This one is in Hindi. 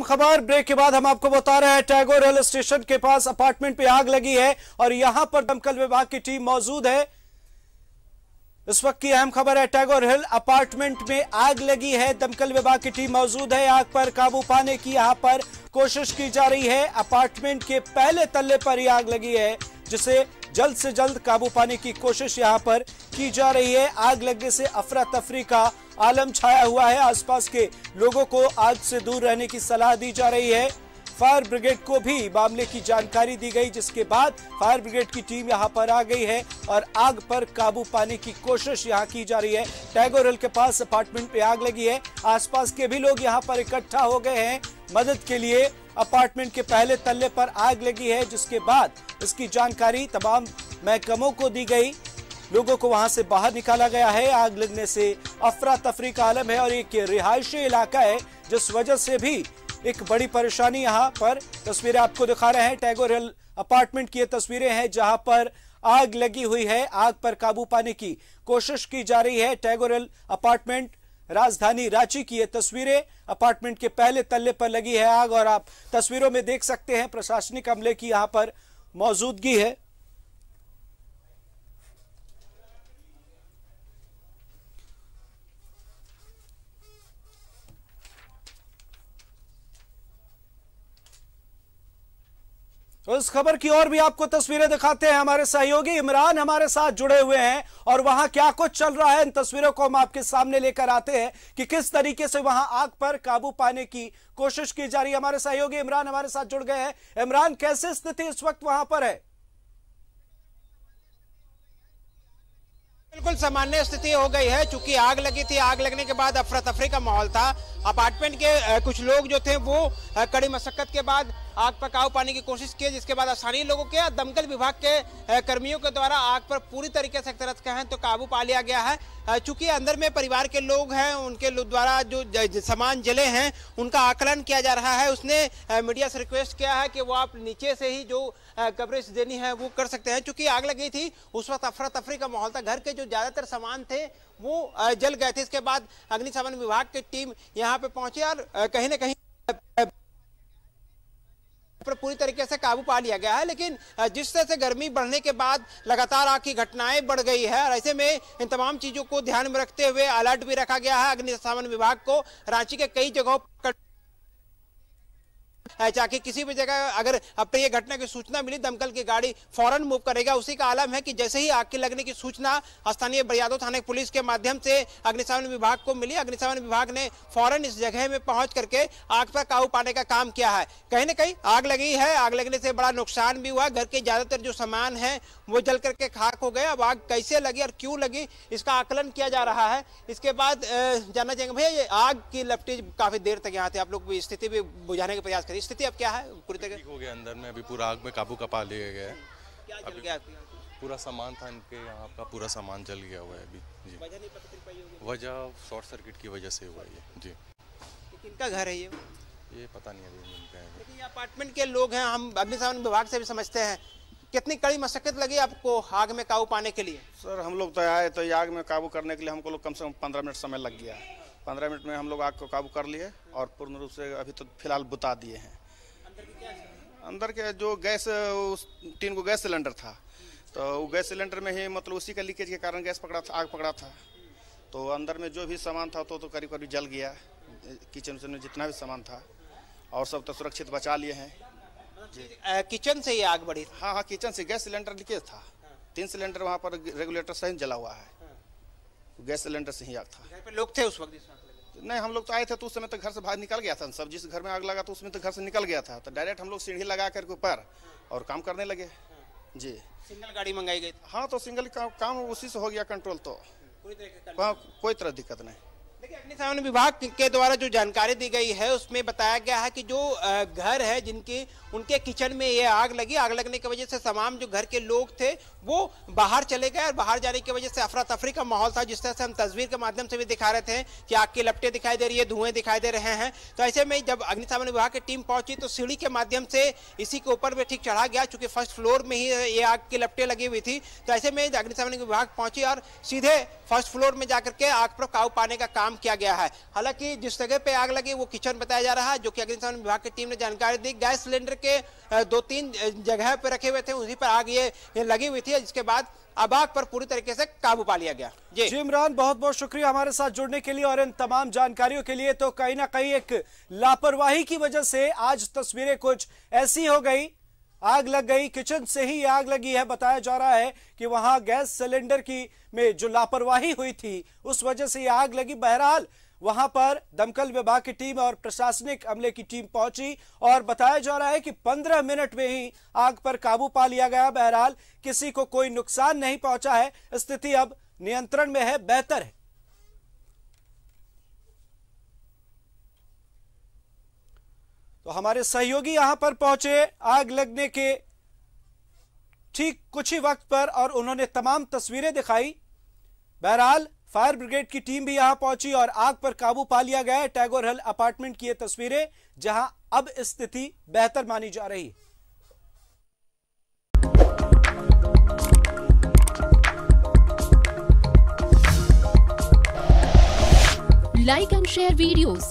खबर ब्रेक के बाद हम आपको बता रहे हैं टैगोर रेल स्टेशन के पास अपार्टमेंट पे आग लगी है और यहां पर दमकल विभाग की टीम मौजूद है इस वक्त की अहम खबर है टैगोर हिल अपार्टमेंट में आग लगी है दमकल विभाग की टीम मौजूद है आग पर काबू पाने की यहां पर कोशिश की जा रही है अपार्टमेंट के पहले तल्ले पर ही आग लगी है जिसे जल्द से जल्द काबू पाने की कोशिश यहां पर की जा रही है आग लगने से अफरा तफरी का आलम छाया हुआ है आसपास के लोगों को आग से दूर रहने की सलाह दी जा रही है फायर ब्रिगेड को भी मामले की जानकारी दी गई जिसके बाद फायर ब्रिगेड की टीम यहां पर आ गई है और आग पर काबू पाने की कोशिश यहां की जा रही है टैगोर हिल के पास अपार्टमेंट पे आग लगी है आसपास के भी लोग यहां पर इकट्ठा हो गए हैं मदद के लिए अपार्टमेंट के पहले तल्ले पर आग लगी है जिसके बाद इसकी जानकारी तमाम महकमों को दी गई लोगों को वहां से बाहर निकाला गया है आग लगने से अफरा तफरी का आलम है और एक रिहायशी इलाका है जिस वजह से भी एक बड़ी परेशानी यहाँ पर तस्वीरें आपको दिखा रहे हैं टैगोर हिल अपार्टमेंट की ये तस्वीरें हैं जहां पर आग लगी हुई है आग पर काबू पाने की कोशिश की जा रही है टैगोर हिल अपार्टमेंट राजधानी रांची की ये तस्वीरें अपार्टमेंट के पहले तल्ले पर लगी है आग और आप तस्वीरों में देख सकते हैं प्रशासनिक अमले की यहाँ पर मौजूदगी है उस खबर की और भी आपको तस्वीरें दिखाते हैं हमारे सहयोगी इमरान हमारे साथ जुड़े हुए हैं और वहां क्या कुछ चल रहा है इन तस्वीरों को हम आपके सामने लेकर आते हैं कि किस तरीके से वहां आग पर काबू पाने की कोशिश की जा रही है हमारे सहयोगी इमरान हमारे साथ जुड़ गए हैं इमरान कैसी स्थिति इस वक्त वहां पर है बिल्कुल सामान्य स्थिति हो गई है चूंकि आग लगी थी आग लगने के बाद अफरा तफरी का माहौल था अपार्टमेंट के कुछ लोग जो थे वो कड़ी मशक्कत के बाद आग पर काबू पाने की कोशिश की जिसके बाद स्थानीय लोगों के दमकल विभाग के कर्मियों के द्वारा आग पर पूरी तरीके से तरह कहें तो काबू पा लिया गया है चूंकि अंदर में परिवार के लोग हैं उनके द्वारा जो सामान जले हैं उनका आकलन किया जा रहा है उसने मीडिया से रिक्वेस्ट किया है कि वो आप नीचे से ही जो कवरेज देनी है वो कर सकते हैं चूंकि आग लगी थी उस वक्त अफरा तफरी का माहौल था घर के जो ज़्यादातर सामान थे वो जल गए थे इसके बाद अग्निशमन विभाग की टीम यहाँ पे पहुंची और कहीं ना कहीं पर पूरी तरीके से काबू पा लिया गया है लेकिन जिस तरह से गर्मी बढ़ने के बाद लगातार आग की घटनाएं बढ़ गई है और ऐसे में इन तमाम चीजों को ध्यान में रखते हुए अलर्ट भी रखा गया है अग्निशामन विभाग को रांची के कई जगहों चाहे किसी भी जगह अगर अप्रिय घटना की सूचना मिली दमकल की गाड़ी फौरन मूव करेगा उसी का आलम है कि जैसे ही आग के लगने की सूचना स्थानीय बरियादो थाने पुलिस के माध्यम से अग्निशमन विभाग को मिली अग्निशमन विभाग ने फौरन इस जगह में पहुंच करके आग पर काबू पाने का काम किया है कहीं ना कहीं आग लगी है आग लगने से बड़ा नुकसान भी हुआ घर के ज्यादातर जो सामान है वो जल करके खाक हो गए अब आग कैसे लगी और क्यों लगी इसका आकलन किया जा रहा है इसके बाद जानना चाहेंगे भैया ये आग की लपटी काफी देर तक यहाँ थे आप लोग स्थिति भी बुझाने का प्रयास करिए स्थिति अब क्या है पूरी तरह हो गया अंदर में अभी पूरा आग में काबू का पा लिया गया है क्या जल गया पूरा सामान था इनके यहाँ का पूरा सामान जल गया हुआ है अभी जी वजह शॉर्ट सर्किट की वजह से हुआ है जी इनका घर है ये ये पता नहीं अभी इनका है अपार्टमेंट के लोग हैं हम अग्निशमन विभाग से भी समझते हैं कितनी कड़ी मशक्कत लगी आपको आग में काबू पाने के लिए सर हम लोग तो आए तो आग में काबू करने के लिए हमको लोग कम से कम पंद्रह मिनट समय लग गया पंद्रह मिनट में हम लोग आग को काबू कर लिए और पूर्ण रूप से अभी तो फिलहाल बुता दिए हैं अंदर के जो गैस उस टीन को गैस सिलेंडर था तो वो गैस सिलेंडर में ही मतलब उसी का लीकेज के कारण गैस पकड़ा था आग पकड़ा था तो अंदर में जो भी सामान था तो, तो करीब करीब जल गया किचन उचन में जितना भी सामान था और सब तो सुरक्षित बचा लिए हैं किचन से ही आग बढ़ी हाँ हाँ किचन से गैस सिलेंडर लीकेज था हाँ। तीन सिलेंडर वहाँ पर रेगुलेटर सही जला हुआ है गैस सिलेंडर से ही आग था घर पे लोग थे उस वक्त नहीं हम लोग तो आए थे तो उस समय तो घर से बाहर निकल गया था सब जिस घर में आग लगा तो उसमें तो घर से निकल गया था तो डायरेक्ट हम लोग सीढ़ी लगा करके ऊपर और काम करने लगे जी सिंगल गाड़ी मंगाई गई हाँ तो सिंगल काम उसी से हो गया कंट्रोल तो कोई तरह दिक्कत नहीं अग्निशमन विभाग के द्वारा जो जानकारी दी गई है उसमें बताया गया है कि जो घर है जिनके उनके किचन में ये आग लगी आग लगने की वजह से तमाम जो घर के लोग थे वो बाहर चले गए और बाहर जाने की वजह से अफरा तफरी का माहौल था जिस तरह से हम तस्वीर के माध्यम से भी दिखा रहे थे कि आग की लपटें दिखाई दे रही है धुएं दिखाई दे रहे हैं तो ऐसे में जब अग्निशमन विभाग की टीम पहुंची तो सीढ़ी के माध्यम से इसी के ऊपर में ठीक चढ़ा गया चूंकि फर्स्ट फ्लोर में ही ये आग की लपटें लगी हुई थी तो ऐसे में अग्निशमन विभाग पहुंची और सीधे फर्स्ट फ्लोर में जाकर के आग पर काबू पाने का काम काम किया गया है हालांकि जिस जगह पे आग लगी वो किचन बताया जा रहा है जो कि अग्निशमन विभाग की टीम ने जानकारी दी गैस सिलेंडर के दो तीन जगह पे रखे हुए थे उसी पर आग ये लगी हुई थी जिसके बाद अब आग पर पूरी तरीके से काबू पा लिया गया जी इमरान बहुत बहुत शुक्रिया हमारे साथ जुड़ने के लिए और इन तमाम जानकारियों के लिए तो कहीं ना कहीं एक लापरवाही की वजह से आज तस्वीरें कुछ ऐसी हो गई आग लग गई किचन से ही आग लगी है बताया जा रहा है कि वहां गैस सिलेंडर की में जो लापरवाही हुई थी उस वजह से आग लगी बहरहाल वहां पर दमकल विभाग की टीम और प्रशासनिक अमले की टीम पहुंची और बताया जा रहा है कि 15 मिनट में ही आग पर काबू पा लिया गया बहरहाल किसी को कोई नुकसान नहीं पहुंचा है स्थिति अब नियंत्रण में है बेहतर है तो हमारे सहयोगी यहां पर पहुंचे आग लगने के ठीक कुछ ही वक्त पर और उन्होंने तमाम तस्वीरें दिखाई बहरहाल फायर ब्रिगेड की टीम भी यहां पहुंची और आग पर काबू पा लिया गया टैगोर हल अपार्टमेंट की ये तस्वीरें जहां अब स्थिति बेहतर मानी जा रही लाइक एंड शेयर वीडियोस